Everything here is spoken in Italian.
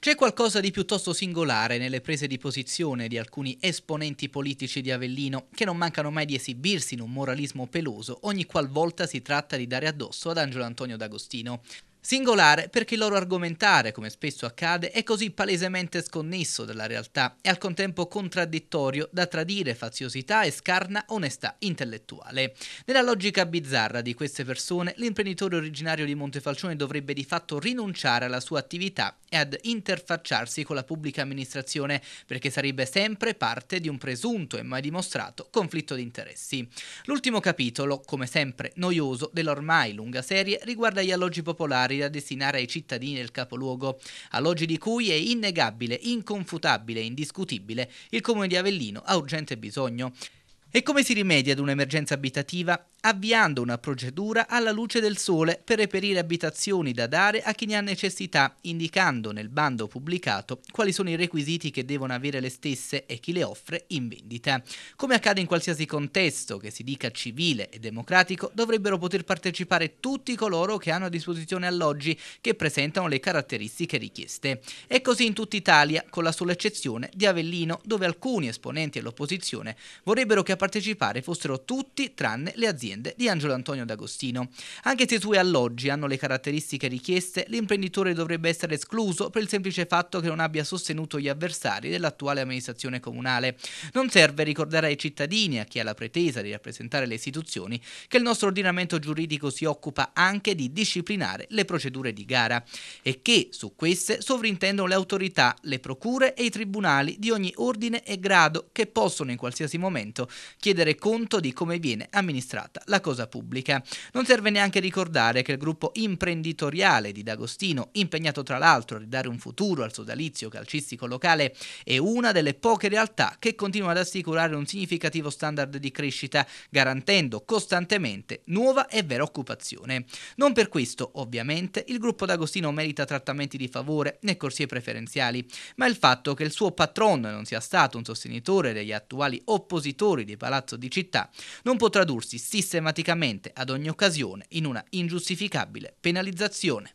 C'è qualcosa di piuttosto singolare nelle prese di posizione di alcuni esponenti politici di Avellino che non mancano mai di esibirsi in un moralismo peloso ogni qualvolta si tratta di dare addosso ad Angelo Antonio D'Agostino. Singolare perché il loro argomentare, come spesso accade, è così palesemente sconnesso dalla realtà e al contempo contraddittorio da tradire faziosità e scarna onestà intellettuale. Nella logica bizzarra di queste persone, l'imprenditore originario di Montefalcione dovrebbe di fatto rinunciare alla sua attività e ad interfacciarsi con la pubblica amministrazione perché sarebbe sempre parte di un presunto e mai dimostrato conflitto di interessi. L'ultimo capitolo, come sempre noioso, dell'ormai lunga serie riguarda gli alloggi popolari miliardi da destinare ai cittadini del capoluogo, alloggi di cui è innegabile, inconfutabile e indiscutibile il comune di Avellino ha urgente bisogno. E come si rimedia ad un'emergenza abitativa? avviando una procedura alla luce del sole per reperire abitazioni da dare a chi ne ha necessità, indicando nel bando pubblicato quali sono i requisiti che devono avere le stesse e chi le offre in vendita. Come accade in qualsiasi contesto, che si dica civile e democratico, dovrebbero poter partecipare tutti coloro che hanno a disposizione alloggi che presentano le caratteristiche richieste. È così in tutta Italia, con la sola eccezione di Avellino, dove alcuni esponenti dell'opposizione vorrebbero che a partecipare fossero tutti tranne le aziende aziende di Angelo Antonio D'Agostino. Anche se i suoi alloggi hanno le caratteristiche richieste, l'imprenditore dovrebbe essere escluso per il semplice fatto che non abbia sostenuto gli avversari dell'attuale amministrazione comunale. Non serve ricordare ai cittadini, a chi ha la pretesa di rappresentare le istituzioni, che il nostro ordinamento giuridico si occupa anche di disciplinare le procedure di gara e che su queste sovrintendono le autorità, le procure e i tribunali di ogni ordine e grado che possono in qualsiasi momento chiedere conto di come viene amministrata riguarda la cosa pubblica. Non serve neanche ricordare che il gruppo imprenditoriale di D'Agostino, impegnato tra l'altro a ridare un futuro al sodalizio calcistico locale, è una delle poche realtà che continua ad assicurare un significativo standard di crescita, garantendo costantemente nuova e vera occupazione. Non per questo, ovviamente, il gruppo D'Agostino merita trattamenti di favore né corsie preferenziali, ma il fatto che il suo patron non sia stato un sostenitore degli attuali oppositori di Palazzo di Città non può tradursi sistematicamente sistematicamente ad ogni occasione in una ingiustificabile penalizzazione.